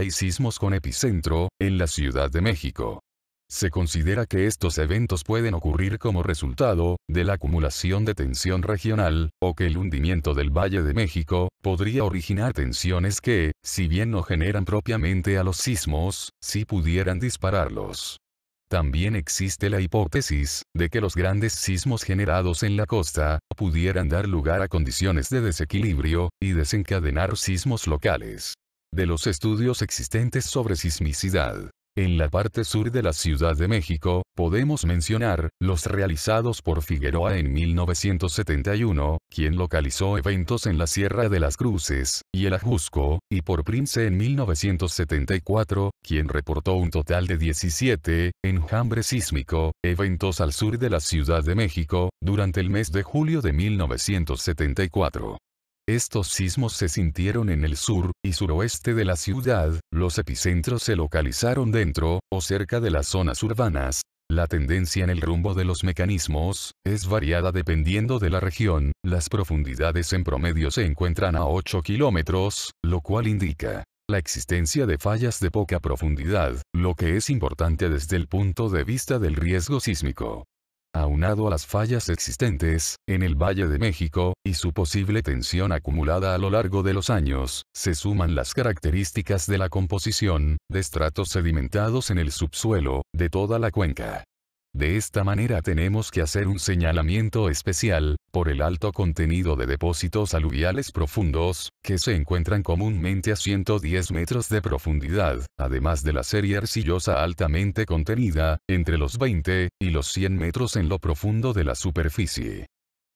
hay sismos con epicentro, en la Ciudad de México. Se considera que estos eventos pueden ocurrir como resultado de la acumulación de tensión regional, o que el hundimiento del Valle de México podría originar tensiones que, si bien no generan propiamente a los sismos, sí pudieran dispararlos. También existe la hipótesis de que los grandes sismos generados en la costa pudieran dar lugar a condiciones de desequilibrio y desencadenar sismos locales de los estudios existentes sobre sismicidad. En la parte sur de la Ciudad de México, podemos mencionar, los realizados por Figueroa en 1971, quien localizó eventos en la Sierra de las Cruces, y el Ajusco, y por Prince en 1974, quien reportó un total de 17, enjambre sísmico, eventos al sur de la Ciudad de México, durante el mes de julio de 1974. Estos sismos se sintieron en el sur y suroeste de la ciudad, los epicentros se localizaron dentro o cerca de las zonas urbanas. La tendencia en el rumbo de los mecanismos es variada dependiendo de la región, las profundidades en promedio se encuentran a 8 kilómetros, lo cual indica la existencia de fallas de poca profundidad, lo que es importante desde el punto de vista del riesgo sísmico aunado a las fallas existentes, en el Valle de México, y su posible tensión acumulada a lo largo de los años, se suman las características de la composición, de estratos sedimentados en el subsuelo, de toda la cuenca. De esta manera tenemos que hacer un señalamiento especial, por el alto contenido de depósitos aluviales profundos, que se encuentran comúnmente a 110 metros de profundidad, además de la serie arcillosa altamente contenida, entre los 20 y los 100 metros en lo profundo de la superficie.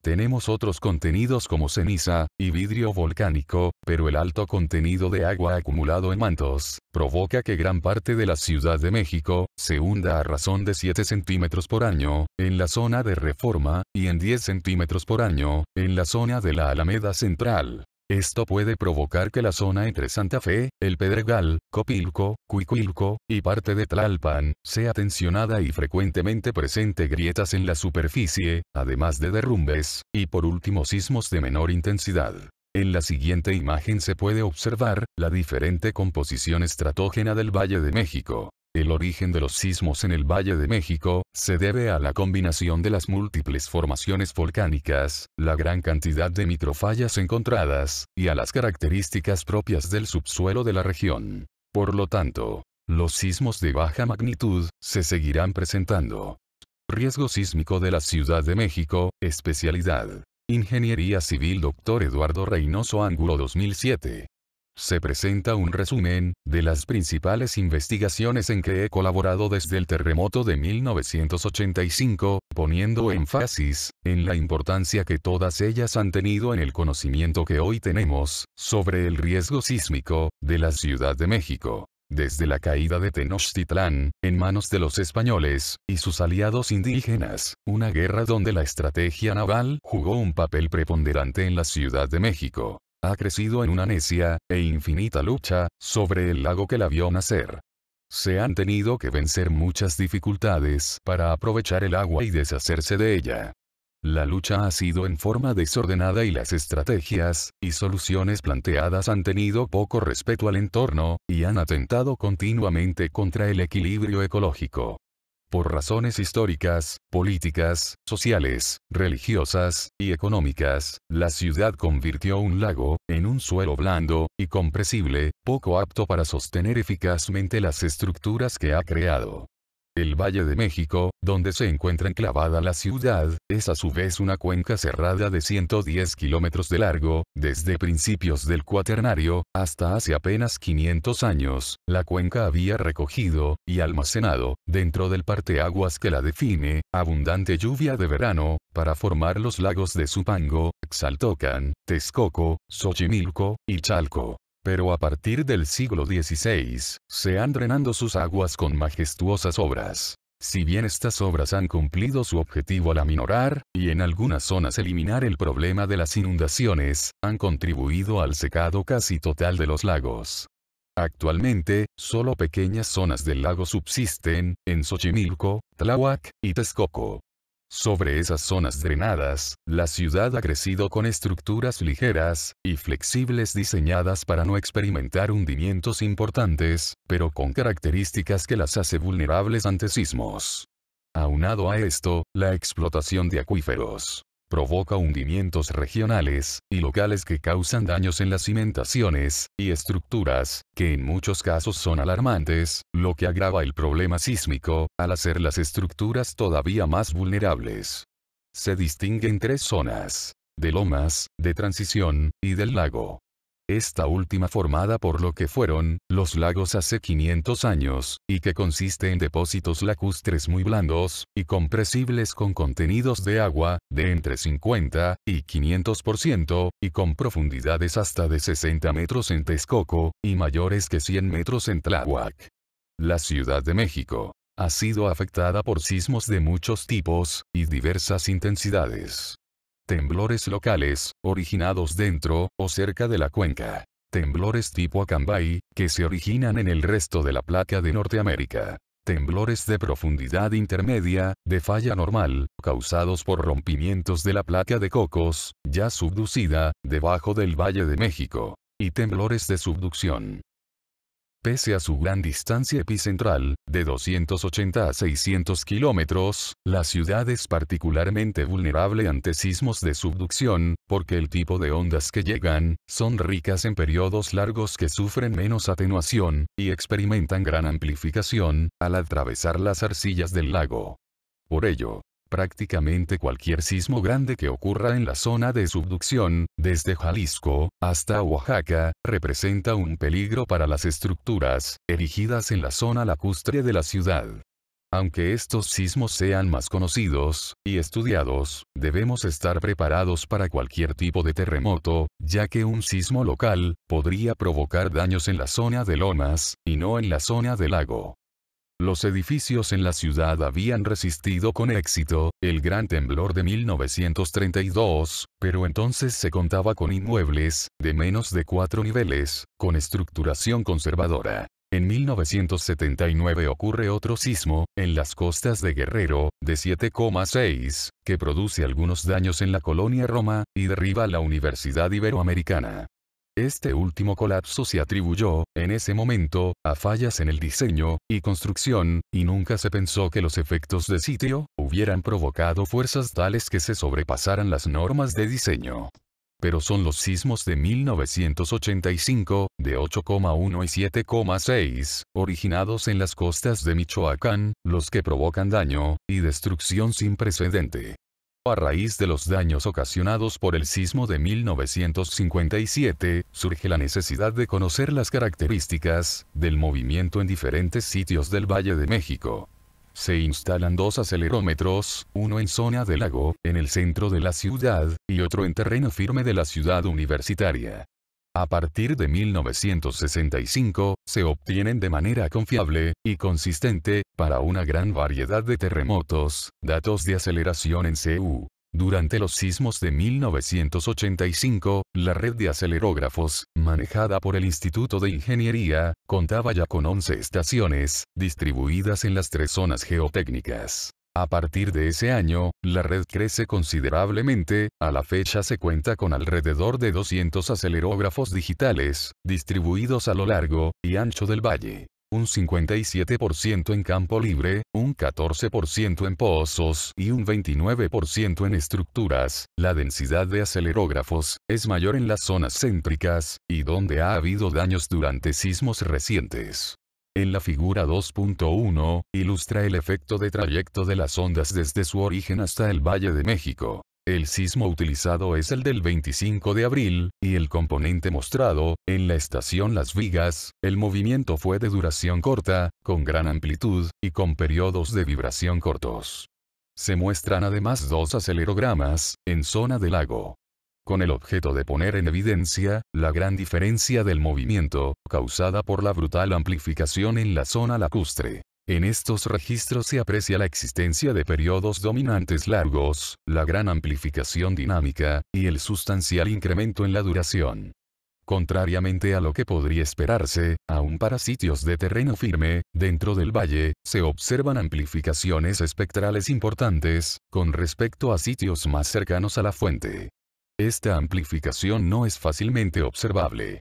Tenemos otros contenidos como ceniza, y vidrio volcánico, pero el alto contenido de agua acumulado en mantos, provoca que gran parte de la Ciudad de México, se hunda a razón de 7 centímetros por año, en la zona de Reforma, y en 10 centímetros por año, en la zona de la Alameda Central. Esto puede provocar que la zona entre Santa Fe, El Pedregal, Copilco, Cuicuilco, y parte de Tlalpan, sea tensionada y frecuentemente presente grietas en la superficie, además de derrumbes, y por último sismos de menor intensidad. En la siguiente imagen se puede observar, la diferente composición estratógena del Valle de México. El origen de los sismos en el Valle de México se debe a la combinación de las múltiples formaciones volcánicas, la gran cantidad de microfallas encontradas, y a las características propias del subsuelo de la región. Por lo tanto, los sismos de baja magnitud se seguirán presentando. Riesgo sísmico de la Ciudad de México, especialidad. Ingeniería Civil Dr. Eduardo Reynoso Ángulo 2007. Se presenta un resumen, de las principales investigaciones en que he colaborado desde el terremoto de 1985, poniendo énfasis, en la importancia que todas ellas han tenido en el conocimiento que hoy tenemos, sobre el riesgo sísmico, de la Ciudad de México desde la caída de Tenochtitlán, en manos de los españoles, y sus aliados indígenas, una guerra donde la estrategia naval jugó un papel preponderante en la Ciudad de México. Ha crecido en una necia, e infinita lucha, sobre el lago que la vio nacer. Se han tenido que vencer muchas dificultades para aprovechar el agua y deshacerse de ella. La lucha ha sido en forma desordenada y las estrategias y soluciones planteadas han tenido poco respeto al entorno, y han atentado continuamente contra el equilibrio ecológico por razones históricas, políticas, sociales, religiosas y económicas, la ciudad convirtió un lago en un suelo blando y compresible, poco apto para sostener eficazmente las estructuras que ha creado. El Valle de México, donde se encuentra enclavada la ciudad, es a su vez una cuenca cerrada de 110 kilómetros de largo, desde principios del cuaternario, hasta hace apenas 500 años, la cuenca había recogido, y almacenado, dentro del parteaguas que la define, abundante lluvia de verano, para formar los lagos de Supango, Xaltocan, Texcoco, Xochimilco, y Chalco. Pero a partir del siglo XVI, se han drenando sus aguas con majestuosas obras. Si bien estas obras han cumplido su objetivo al aminorar, y en algunas zonas eliminar el problema de las inundaciones, han contribuido al secado casi total de los lagos. Actualmente, solo pequeñas zonas del lago subsisten, en Xochimilco, Tláhuac y Texcoco. Sobre esas zonas drenadas, la ciudad ha crecido con estructuras ligeras y flexibles diseñadas para no experimentar hundimientos importantes, pero con características que las hace vulnerables ante sismos. Aunado a esto, la explotación de acuíferos, provoca hundimientos regionales y locales que causan daños en las cimentaciones y estructuras, que en muchos casos son alarmantes, lo que agrava el problema sísmico, al hacer las estructuras todavía más vulnerables. Se distinguen tres zonas, de lomas, de transición, y del lago esta última formada por lo que fueron los lagos hace 500 años, y que consiste en depósitos lacustres muy blandos, y compresibles con contenidos de agua, de entre 50 y 500%, y con profundidades hasta de 60 metros en Texcoco, y mayores que 100 metros en Tláhuac. La Ciudad de México ha sido afectada por sismos de muchos tipos y diversas intensidades. Temblores locales, originados dentro o cerca de la cuenca. Temblores tipo Acambay, que se originan en el resto de la placa de Norteamérica. Temblores de profundidad intermedia, de falla normal, causados por rompimientos de la placa de Cocos, ya subducida, debajo del Valle de México. Y temblores de subducción, Pese a su gran distancia epicentral, de 280 a 600 kilómetros, la ciudad es particularmente vulnerable ante sismos de subducción, porque el tipo de ondas que llegan, son ricas en periodos largos que sufren menos atenuación, y experimentan gran amplificación, al atravesar las arcillas del lago. Por ello, prácticamente cualquier sismo grande que ocurra en la zona de subducción, desde Jalisco hasta Oaxaca, representa un peligro para las estructuras erigidas en la zona lacustre de la ciudad. Aunque estos sismos sean más conocidos y estudiados, debemos estar preparados para cualquier tipo de terremoto, ya que un sismo local podría provocar daños en la zona de lomas y no en la zona del lago. Los edificios en la ciudad habían resistido con éxito el gran temblor de 1932, pero entonces se contaba con inmuebles de menos de cuatro niveles, con estructuración conservadora. En 1979 ocurre otro sismo, en las costas de Guerrero, de 7,6, que produce algunos daños en la colonia Roma, y derriba la Universidad Iberoamericana. Este último colapso se atribuyó, en ese momento, a fallas en el diseño y construcción, y nunca se pensó que los efectos de sitio hubieran provocado fuerzas tales que se sobrepasaran las normas de diseño. Pero son los sismos de 1985, de 8,1 y 7,6, originados en las costas de Michoacán, los que provocan daño y destrucción sin precedente. A raíz de los daños ocasionados por el sismo de 1957, surge la necesidad de conocer las características del movimiento en diferentes sitios del Valle de México. Se instalan dos acelerómetros, uno en zona de lago, en el centro de la ciudad, y otro en terreno firme de la ciudad universitaria. A partir de 1965, se obtienen de manera confiable y consistente, para una gran variedad de terremotos, datos de aceleración en CU. Durante los sismos de 1985, la red de acelerógrafos, manejada por el Instituto de Ingeniería, contaba ya con 11 estaciones, distribuidas en las tres zonas geotécnicas. A partir de ese año, la red crece considerablemente, a la fecha se cuenta con alrededor de 200 acelerógrafos digitales, distribuidos a lo largo y ancho del valle. Un 57% en campo libre, un 14% en pozos y un 29% en estructuras. La densidad de acelerógrafos es mayor en las zonas céntricas, y donde ha habido daños durante sismos recientes. En la figura 2.1, ilustra el efecto de trayecto de las ondas desde su origen hasta el Valle de México. El sismo utilizado es el del 25 de abril, y el componente mostrado, en la estación Las Vigas, el movimiento fue de duración corta, con gran amplitud, y con periodos de vibración cortos. Se muestran además dos acelerogramas, en zona del lago con el objeto de poner en evidencia, la gran diferencia del movimiento, causada por la brutal amplificación en la zona lacustre. En estos registros se aprecia la existencia de periodos dominantes largos, la gran amplificación dinámica, y el sustancial incremento en la duración. Contrariamente a lo que podría esperarse, aún para sitios de terreno firme, dentro del valle, se observan amplificaciones espectrales importantes, con respecto a sitios más cercanos a la fuente. Esta amplificación no es fácilmente observable.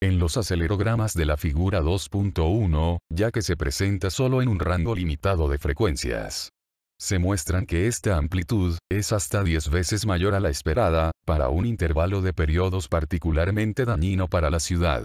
En los acelerogramas de la figura 2.1, ya que se presenta solo en un rango limitado de frecuencias. Se muestran que esta amplitud es hasta 10 veces mayor a la esperada, para un intervalo de periodos particularmente dañino para la ciudad.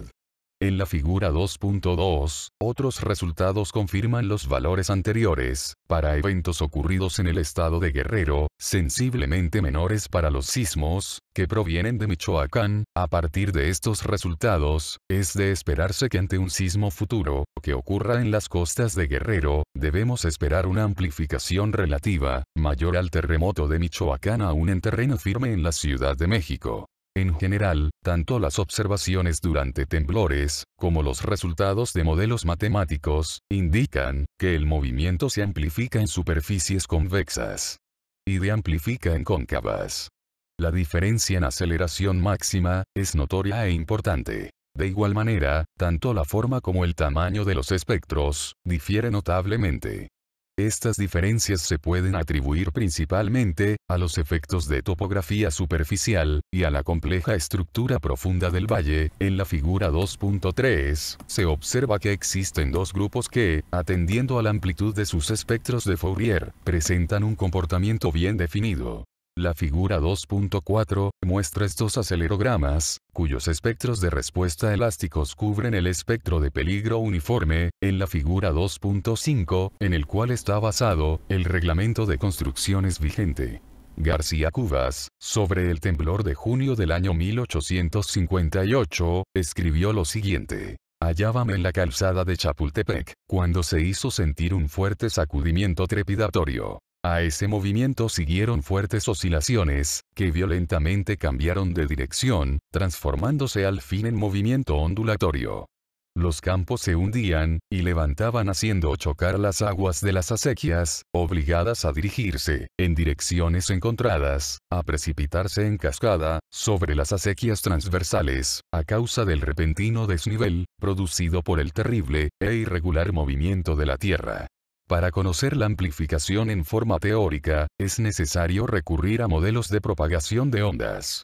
En la figura 2.2, otros resultados confirman los valores anteriores, para eventos ocurridos en el estado de Guerrero, sensiblemente menores para los sismos, que provienen de Michoacán, a partir de estos resultados, es de esperarse que ante un sismo futuro, que ocurra en las costas de Guerrero, debemos esperar una amplificación relativa, mayor al terremoto de Michoacán aún en terreno firme en la Ciudad de México. En general, tanto las observaciones durante temblores, como los resultados de modelos matemáticos, indican que el movimiento se amplifica en superficies convexas y de amplifica en cóncavas. La diferencia en aceleración máxima es notoria e importante. De igual manera, tanto la forma como el tamaño de los espectros difiere notablemente. Estas diferencias se pueden atribuir principalmente, a los efectos de topografía superficial, y a la compleja estructura profunda del valle. En la figura 2.3, se observa que existen dos grupos que, atendiendo a la amplitud de sus espectros de Fourier, presentan un comportamiento bien definido. La figura 2.4 muestra estos acelerogramas, cuyos espectros de respuesta elásticos cubren el espectro de peligro uniforme, en la figura 2.5, en el cual está basado el reglamento de construcciones vigente. García Cubas, sobre el temblor de junio del año 1858, escribió lo siguiente. Hallábame en la calzada de Chapultepec, cuando se hizo sentir un fuerte sacudimiento trepidatorio. A ese movimiento siguieron fuertes oscilaciones, que violentamente cambiaron de dirección, transformándose al fin en movimiento ondulatorio. Los campos se hundían, y levantaban haciendo chocar las aguas de las acequias, obligadas a dirigirse, en direcciones encontradas, a precipitarse en cascada, sobre las acequias transversales, a causa del repentino desnivel, producido por el terrible, e irregular movimiento de la Tierra. Para conocer la amplificación en forma teórica, es necesario recurrir a modelos de propagación de ondas.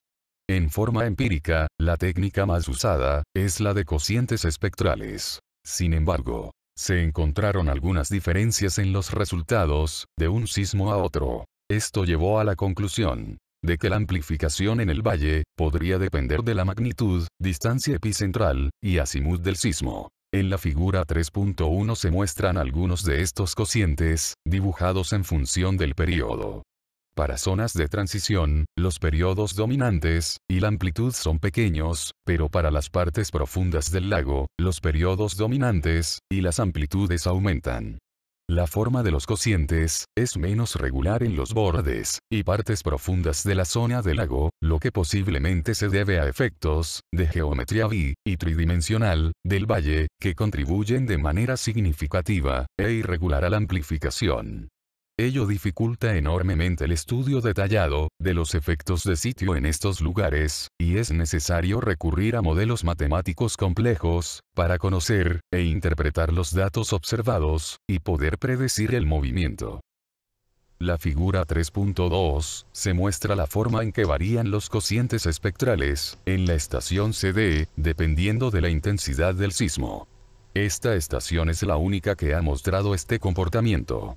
En forma empírica, la técnica más usada es la de cocientes espectrales. Sin embargo, se encontraron algunas diferencias en los resultados, de un sismo a otro. Esto llevó a la conclusión de que la amplificación en el valle podría depender de la magnitud, distancia epicentral y azimut del sismo. En la figura 3.1 se muestran algunos de estos cocientes, dibujados en función del periodo. Para zonas de transición, los periodos dominantes y la amplitud son pequeños, pero para las partes profundas del lago, los periodos dominantes y las amplitudes aumentan. La forma de los cocientes, es menos regular en los bordes, y partes profundas de la zona del lago, lo que posiblemente se debe a efectos, de geometría bi, y tridimensional, del valle, que contribuyen de manera significativa, e irregular a la amplificación. Ello dificulta enormemente el estudio detallado de los efectos de sitio en estos lugares, y es necesario recurrir a modelos matemáticos complejos, para conocer e interpretar los datos observados, y poder predecir el movimiento. La figura 3.2 se muestra la forma en que varían los cocientes espectrales en la estación CD, dependiendo de la intensidad del sismo. Esta estación es la única que ha mostrado este comportamiento.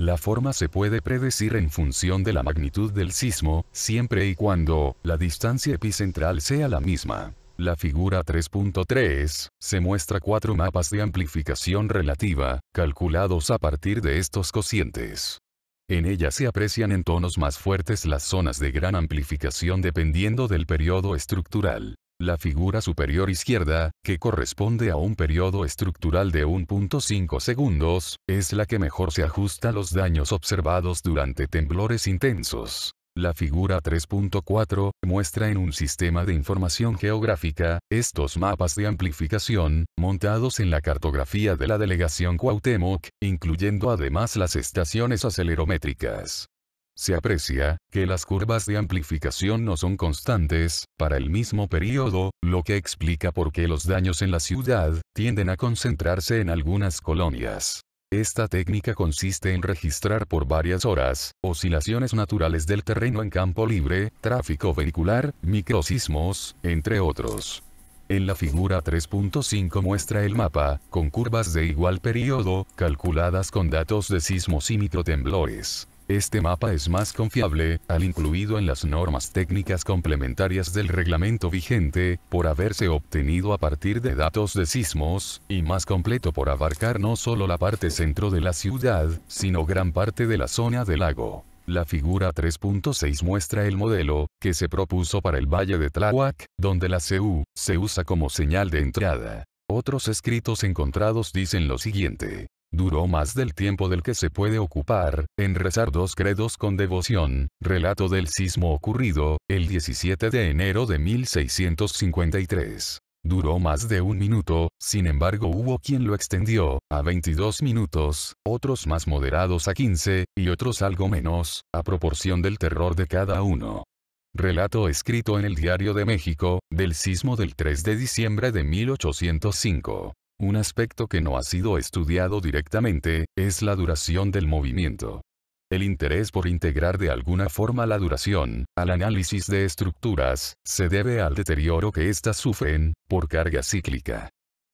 La forma se puede predecir en función de la magnitud del sismo, siempre y cuando la distancia epicentral sea la misma. La figura 3.3 se muestra cuatro mapas de amplificación relativa, calculados a partir de estos cocientes. En ella se aprecian en tonos más fuertes las zonas de gran amplificación dependiendo del periodo estructural. La figura superior izquierda, que corresponde a un periodo estructural de 1.5 segundos, es la que mejor se ajusta a los daños observados durante temblores intensos. La figura 3.4 muestra en un sistema de información geográfica estos mapas de amplificación, montados en la cartografía de la delegación Cuauhtémoc, incluyendo además las estaciones acelerométricas se aprecia que las curvas de amplificación no son constantes para el mismo periodo, lo que explica por qué los daños en la ciudad tienden a concentrarse en algunas colonias. Esta técnica consiste en registrar por varias horas, oscilaciones naturales del terreno en campo libre, tráfico vehicular, microsismos, entre otros. En la figura 3.5 muestra el mapa, con curvas de igual periodo, calculadas con datos de sismos y microtemblores. Este mapa es más confiable, al incluido en las normas técnicas complementarias del reglamento vigente, por haberse obtenido a partir de datos de sismos, y más completo por abarcar no solo la parte centro de la ciudad, sino gran parte de la zona del lago. La figura 3.6 muestra el modelo, que se propuso para el Valle de Tláhuac, donde la CU, se usa como señal de entrada. Otros escritos encontrados dicen lo siguiente. Duró más del tiempo del que se puede ocupar, en rezar dos credos con devoción, relato del sismo ocurrido, el 17 de enero de 1653. Duró más de un minuto, sin embargo hubo quien lo extendió, a 22 minutos, otros más moderados a 15, y otros algo menos, a proporción del terror de cada uno. Relato escrito en el Diario de México, del sismo del 3 de diciembre de 1805. Un aspecto que no ha sido estudiado directamente, es la duración del movimiento. El interés por integrar de alguna forma la duración, al análisis de estructuras, se debe al deterioro que éstas sufren, por carga cíclica.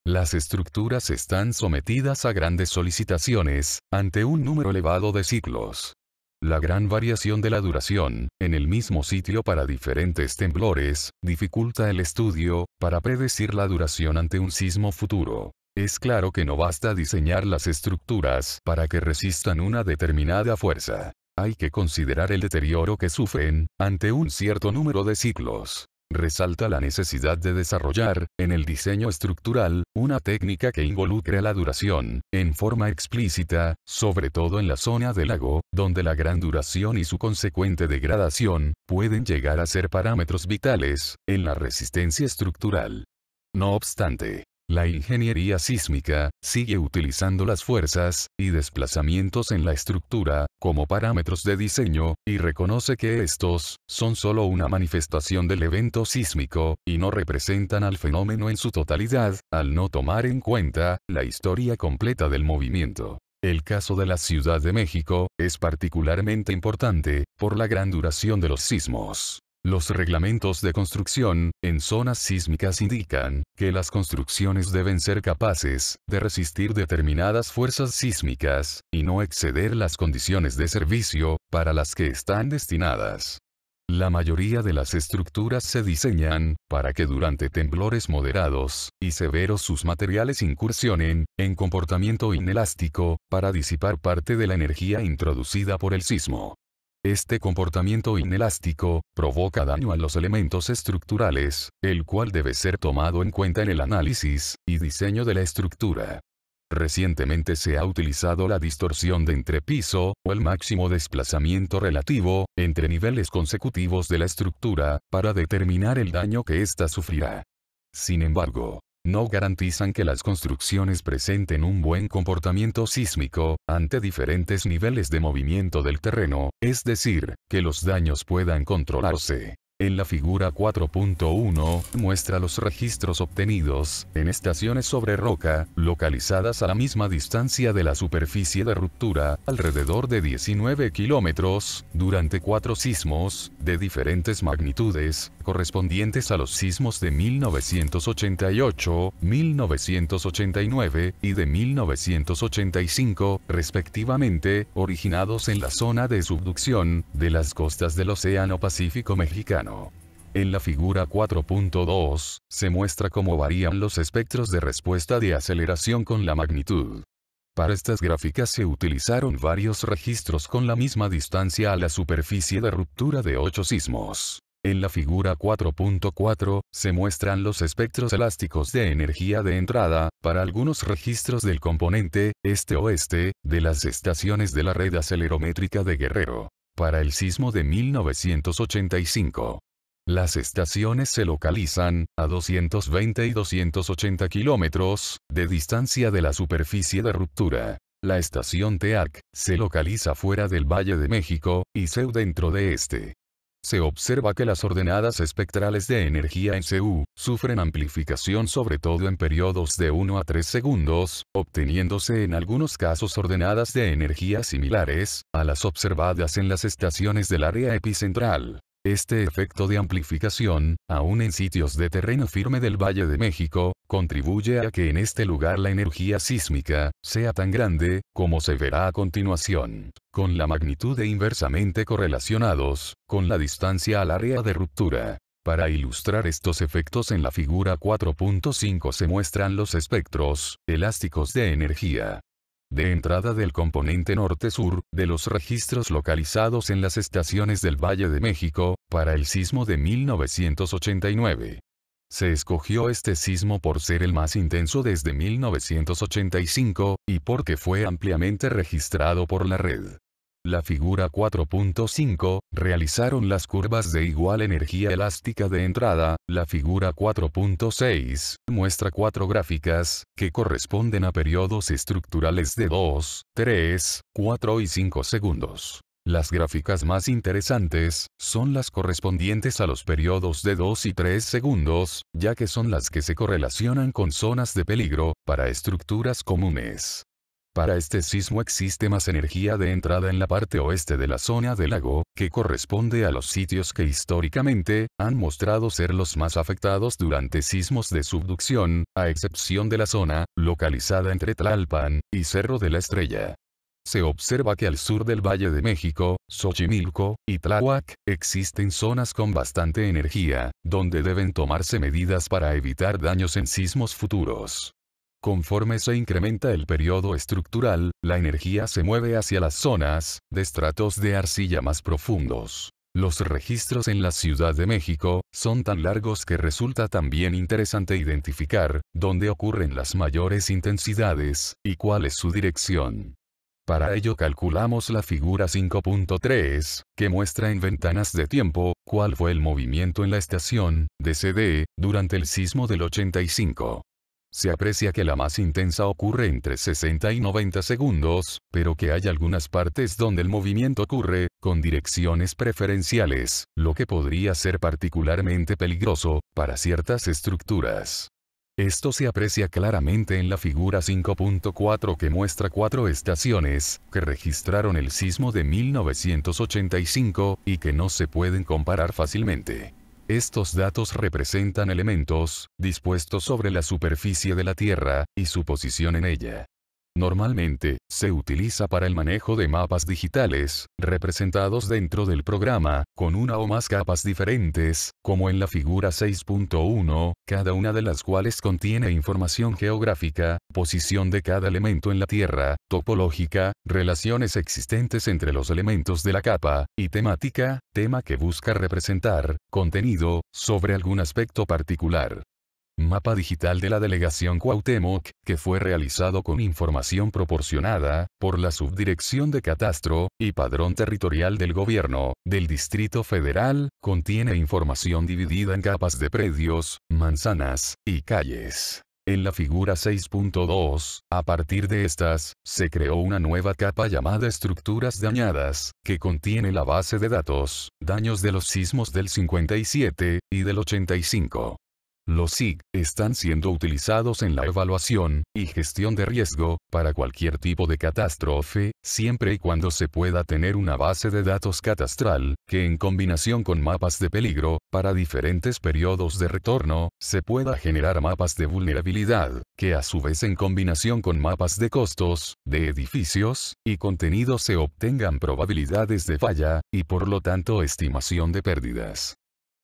Las estructuras están sometidas a grandes solicitaciones, ante un número elevado de ciclos. La gran variación de la duración, en el mismo sitio para diferentes temblores, dificulta el estudio, para predecir la duración ante un sismo futuro. Es claro que no basta diseñar las estructuras para que resistan una determinada fuerza. Hay que considerar el deterioro que sufren, ante un cierto número de ciclos resalta la necesidad de desarrollar, en el diseño estructural, una técnica que involucre la duración, en forma explícita, sobre todo en la zona del lago, donde la gran duración y su consecuente degradación, pueden llegar a ser parámetros vitales, en la resistencia estructural. No obstante, la ingeniería sísmica sigue utilizando las fuerzas y desplazamientos en la estructura como parámetros de diseño, y reconoce que estos son solo una manifestación del evento sísmico, y no representan al fenómeno en su totalidad, al no tomar en cuenta la historia completa del movimiento. El caso de la Ciudad de México es particularmente importante por la gran duración de los sismos. Los reglamentos de construcción, en zonas sísmicas indican, que las construcciones deben ser capaces de resistir determinadas fuerzas sísmicas, y no exceder las condiciones de servicio, para las que están destinadas. La mayoría de las estructuras se diseñan, para que durante temblores moderados y severos sus materiales incursionen, en comportamiento inelástico, para disipar parte de la energía introducida por el sismo. Este comportamiento inelástico, provoca daño a los elementos estructurales, el cual debe ser tomado en cuenta en el análisis y diseño de la estructura. Recientemente se ha utilizado la distorsión de entrepiso, o el máximo desplazamiento relativo, entre niveles consecutivos de la estructura, para determinar el daño que ésta sufrirá. Sin embargo, no garantizan que las construcciones presenten un buen comportamiento sísmico, ante diferentes niveles de movimiento del terreno, es decir, que los daños puedan controlarse. En la figura 4.1 muestra los registros obtenidos en estaciones sobre roca, localizadas a la misma distancia de la superficie de ruptura, alrededor de 19 kilómetros, durante cuatro sismos, de diferentes magnitudes, correspondientes a los sismos de 1988, 1989 y de 1985, respectivamente, originados en la zona de subducción de las costas del Océano Pacífico Mexicano. En la figura 4.2, se muestra cómo varían los espectros de respuesta de aceleración con la magnitud. Para estas gráficas se utilizaron varios registros con la misma distancia a la superficie de ruptura de 8 sismos. En la figura 4.4, se muestran los espectros elásticos de energía de entrada, para algunos registros del componente este-oeste, de las estaciones de la red acelerométrica de Guerrero para el sismo de 1985. Las estaciones se localizan a 220 y 280 kilómetros de distancia de la superficie de ruptura. La estación TEAC se localiza fuera del Valle de México y SEU dentro de este se observa que las ordenadas espectrales de energía en CU sufren amplificación sobre todo en periodos de 1 a 3 segundos, obteniéndose en algunos casos ordenadas de energía similares a las observadas en las estaciones del área epicentral. Este efecto de amplificación, aún en sitios de terreno firme del Valle de México, contribuye a que en este lugar la energía sísmica sea tan grande, como se verá a continuación, con la magnitud e inversamente correlacionados, con la distancia al área de ruptura. Para ilustrar estos efectos en la figura 4.5 se muestran los espectros elásticos de energía de entrada del componente norte-sur, de los registros localizados en las estaciones del Valle de México, para el sismo de 1989. Se escogió este sismo por ser el más intenso desde 1985, y porque fue ampliamente registrado por la red la figura 4.5, realizaron las curvas de igual energía elástica de entrada, la figura 4.6, muestra cuatro gráficas, que corresponden a periodos estructurales de 2, 3, 4 y 5 segundos. Las gráficas más interesantes, son las correspondientes a los periodos de 2 y 3 segundos, ya que son las que se correlacionan con zonas de peligro, para estructuras comunes. Para este sismo existe más energía de entrada en la parte oeste de la zona del lago, que corresponde a los sitios que históricamente han mostrado ser los más afectados durante sismos de subducción, a excepción de la zona, localizada entre Tlalpan y Cerro de la Estrella. Se observa que al sur del Valle de México, Xochimilco y Tláhuac, existen zonas con bastante energía, donde deben tomarse medidas para evitar daños en sismos futuros. Conforme se incrementa el periodo estructural, la energía se mueve hacia las zonas de estratos de arcilla más profundos. Los registros en la Ciudad de México son tan largos que resulta también interesante identificar dónde ocurren las mayores intensidades y cuál es su dirección. Para ello calculamos la figura 5.3, que muestra en ventanas de tiempo cuál fue el movimiento en la estación de durante el sismo del 85. Se aprecia que la más intensa ocurre entre 60 y 90 segundos, pero que hay algunas partes donde el movimiento ocurre, con direcciones preferenciales, lo que podría ser particularmente peligroso, para ciertas estructuras. Esto se aprecia claramente en la figura 5.4 que muestra cuatro estaciones, que registraron el sismo de 1985, y que no se pueden comparar fácilmente. Estos datos representan elementos, dispuestos sobre la superficie de la Tierra, y su posición en ella. Normalmente, se utiliza para el manejo de mapas digitales, representados dentro del programa, con una o más capas diferentes, como en la figura 6.1, cada una de las cuales contiene información geográfica, posición de cada elemento en la Tierra, topológica, relaciones existentes entre los elementos de la capa, y temática, tema que busca representar, contenido, sobre algún aspecto particular. Mapa digital de la delegación Cuauhtémoc, que fue realizado con información proporcionada, por la Subdirección de Catastro, y Padrón Territorial del Gobierno, del Distrito Federal, contiene información dividida en capas de predios, manzanas, y calles. En la figura 6.2, a partir de estas, se creó una nueva capa llamada estructuras dañadas, que contiene la base de datos, daños de los sismos del 57 y del 85. Los SIG están siendo utilizados en la evaluación y gestión de riesgo para cualquier tipo de catástrofe, siempre y cuando se pueda tener una base de datos catastral, que en combinación con mapas de peligro, para diferentes periodos de retorno, se pueda generar mapas de vulnerabilidad, que a su vez en combinación con mapas de costos, de edificios, y contenido se obtengan probabilidades de falla, y por lo tanto estimación de pérdidas.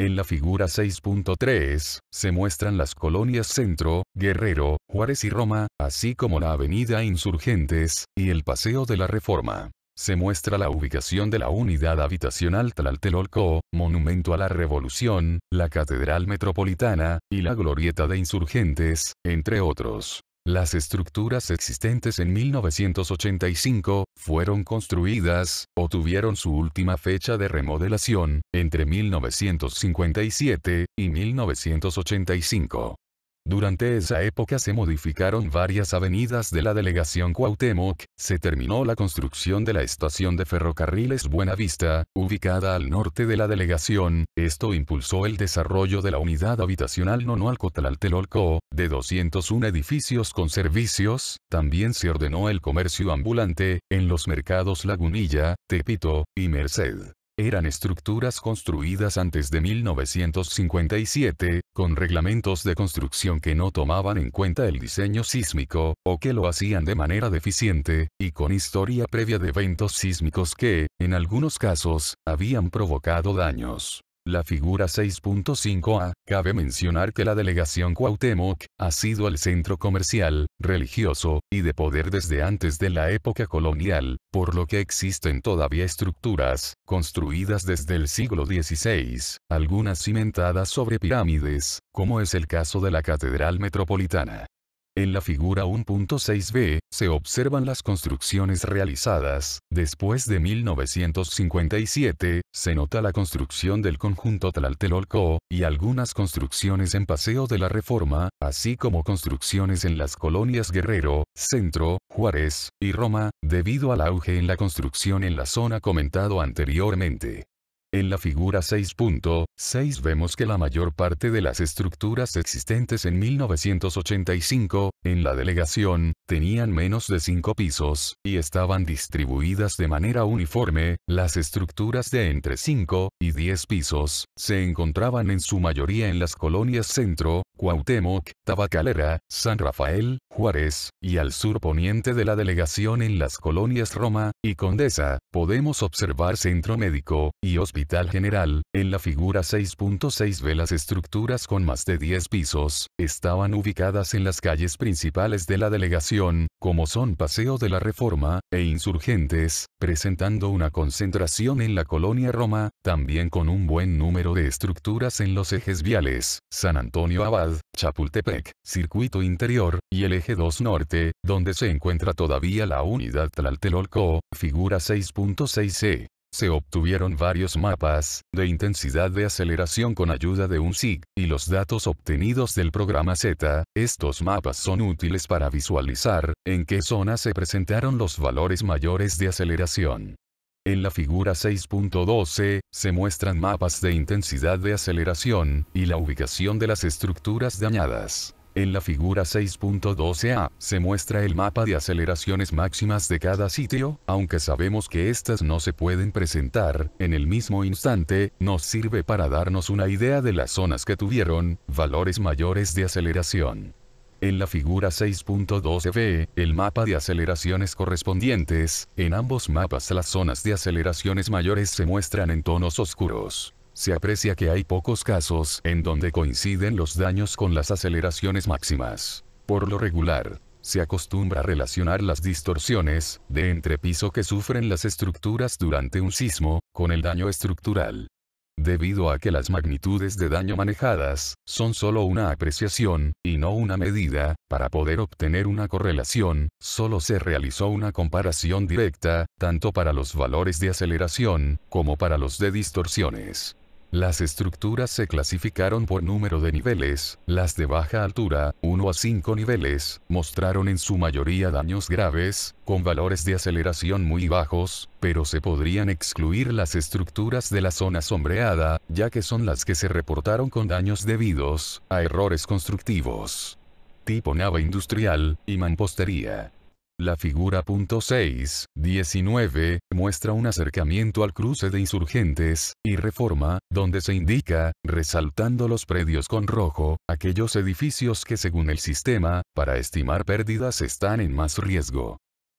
En la figura 6.3, se muestran las colonias Centro, Guerrero, Juárez y Roma, así como la avenida Insurgentes, y el Paseo de la Reforma. Se muestra la ubicación de la unidad habitacional Tlaltelolco, Monumento a la Revolución, la Catedral Metropolitana, y la Glorieta de Insurgentes, entre otros. Las estructuras existentes en 1985 fueron construidas, o tuvieron su última fecha de remodelación, entre 1957 y 1985. Durante esa época se modificaron varias avenidas de la delegación Cuauhtémoc, se terminó la construcción de la estación de ferrocarriles Buenavista, ubicada al norte de la delegación, esto impulsó el desarrollo de la unidad habitacional Nonoalcotlaltelolco, de 201 edificios con servicios, también se ordenó el comercio ambulante, en los mercados Lagunilla, Tepito, y Merced eran estructuras construidas antes de 1957, con reglamentos de construcción que no tomaban en cuenta el diseño sísmico, o que lo hacían de manera deficiente, y con historia previa de eventos sísmicos que, en algunos casos, habían provocado daños. La figura 6.5a, cabe mencionar que la delegación Cuauhtémoc, ha sido el centro comercial, religioso, y de poder desde antes de la época colonial, por lo que existen todavía estructuras, construidas desde el siglo XVI, algunas cimentadas sobre pirámides, como es el caso de la Catedral Metropolitana. En la figura 1.6b, se observan las construcciones realizadas. Después de 1957, se nota la construcción del conjunto Tlaltelolco, y algunas construcciones en Paseo de la Reforma, así como construcciones en las colonias Guerrero, Centro, Juárez, y Roma, debido al auge en la construcción en la zona comentado anteriormente. En la figura 6.6 vemos que la mayor parte de las estructuras existentes en 1985, en la delegación, tenían menos de 5 pisos, y estaban distribuidas de manera uniforme, las estructuras de entre 5 y 10 pisos, se encontraban en su mayoría en las colonias centro, Cuauhtémoc, Tabacalera, San Rafael, Juárez, y al sur poniente de la delegación en las colonias Roma y Condesa, podemos observar centro médico y hospital general, en la figura 6.6 b las estructuras con más de 10 pisos, estaban ubicadas en las calles principales de la delegación, como son Paseo de la Reforma, e Insurgentes, presentando una concentración en la colonia Roma, también con un buen número de estructuras en los ejes viales, San Antonio Abad, Chapultepec, Circuito Interior, y el eje 2 Norte, donde se encuentra todavía la unidad Tlaltelolco, figura 66 c se obtuvieron varios mapas de intensidad de aceleración con ayuda de un SIG, y los datos obtenidos del programa Z, estos mapas son útiles para visualizar en qué zona se presentaron los valores mayores de aceleración. En la figura 6.12, se muestran mapas de intensidad de aceleración y la ubicación de las estructuras dañadas. En la figura 6.12a se muestra el mapa de aceleraciones máximas de cada sitio, aunque sabemos que estas no se pueden presentar en el mismo instante, nos sirve para darnos una idea de las zonas que tuvieron valores mayores de aceleración. En la figura 6.12b, el mapa de aceleraciones correspondientes, en ambos mapas las zonas de aceleraciones mayores se muestran en tonos oscuros se aprecia que hay pocos casos en donde coinciden los daños con las aceleraciones máximas. Por lo regular, se acostumbra relacionar las distorsiones de entrepiso que sufren las estructuras durante un sismo con el daño estructural. Debido a que las magnitudes de daño manejadas son solo una apreciación, y no una medida, para poder obtener una correlación, solo se realizó una comparación directa, tanto para los valores de aceleración como para los de distorsiones. Las estructuras se clasificaron por número de niveles, las de baja altura, 1 a 5 niveles, mostraron en su mayoría daños graves, con valores de aceleración muy bajos, pero se podrían excluir las estructuras de la zona sombreada, ya que son las que se reportaron con daños debidos a errores constructivos. Tipo nave industrial y mampostería. La figura .6, 19, muestra un acercamiento al cruce de Insurgentes y Reforma, donde se indica, resaltando los predios con rojo, aquellos edificios que según el sistema, para estimar pérdidas están en más riesgo.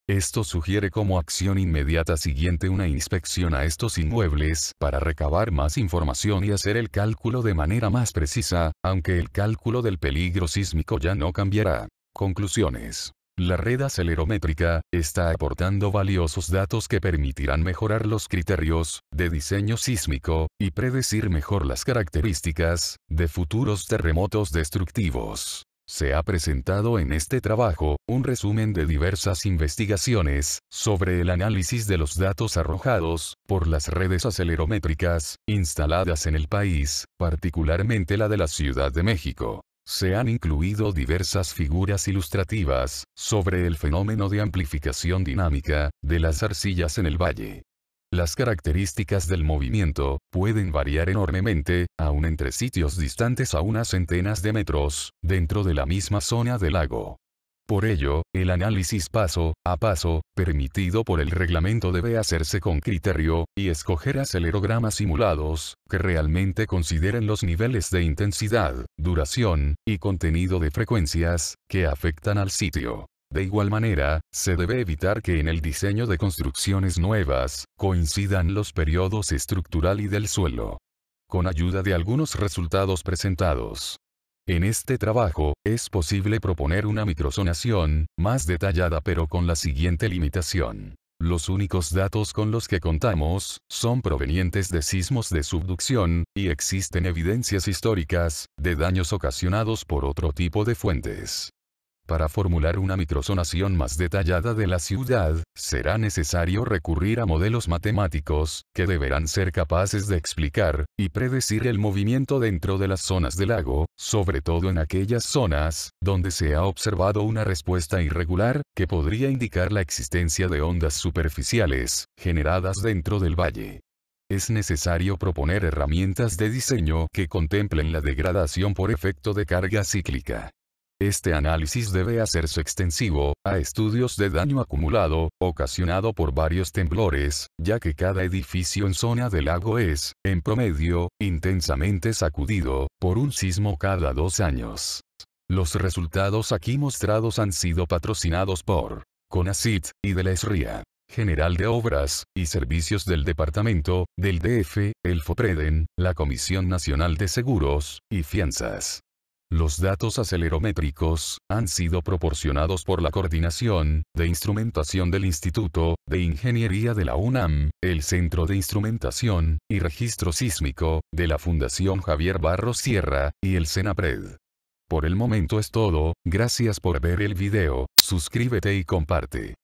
Esto sugiere como acción inmediata siguiente una inspección a estos inmuebles para recabar más información y hacer el cálculo de manera más precisa, aunque el cálculo del peligro sísmico ya no cambiará. Conclusiones. La red acelerométrica está aportando valiosos datos que permitirán mejorar los criterios de diseño sísmico y predecir mejor las características de futuros terremotos destructivos. Se ha presentado en este trabajo un resumen de diversas investigaciones sobre el análisis de los datos arrojados por las redes acelerométricas instaladas en el país, particularmente la de la Ciudad de México. Se han incluido diversas figuras ilustrativas, sobre el fenómeno de amplificación dinámica, de las arcillas en el valle. Las características del movimiento, pueden variar enormemente, aun entre sitios distantes a unas centenas de metros, dentro de la misma zona del lago. Por ello, el análisis paso a paso, permitido por el reglamento debe hacerse con criterio, y escoger acelerogramas simulados, que realmente consideren los niveles de intensidad, duración, y contenido de frecuencias, que afectan al sitio. De igual manera, se debe evitar que en el diseño de construcciones nuevas, coincidan los periodos estructural y del suelo. Con ayuda de algunos resultados presentados, en este trabajo, es posible proponer una microsonación, más detallada pero con la siguiente limitación. Los únicos datos con los que contamos, son provenientes de sismos de subducción, y existen evidencias históricas, de daños ocasionados por otro tipo de fuentes. Para formular una microzonación más detallada de la ciudad, será necesario recurrir a modelos matemáticos, que deberán ser capaces de explicar y predecir el movimiento dentro de las zonas del lago, sobre todo en aquellas zonas donde se ha observado una respuesta irregular, que podría indicar la existencia de ondas superficiales, generadas dentro del valle. Es necesario proponer herramientas de diseño que contemplen la degradación por efecto de carga cíclica. Este análisis debe hacerse extensivo, a estudios de daño acumulado, ocasionado por varios temblores, ya que cada edificio en zona del lago es, en promedio, intensamente sacudido, por un sismo cada dos años. Los resultados aquí mostrados han sido patrocinados por CONACIT y de la ESRIA. General de Obras y Servicios del Departamento, del DF, el FOPREDEN, la Comisión Nacional de Seguros y Fianzas. Los datos acelerométricos han sido proporcionados por la Coordinación de Instrumentación del Instituto de Ingeniería de la UNAM, el Centro de Instrumentación y Registro Sísmico de la Fundación Javier Barros Sierra y el CENAPRED. Por el momento es todo, gracias por ver el video, suscríbete y comparte.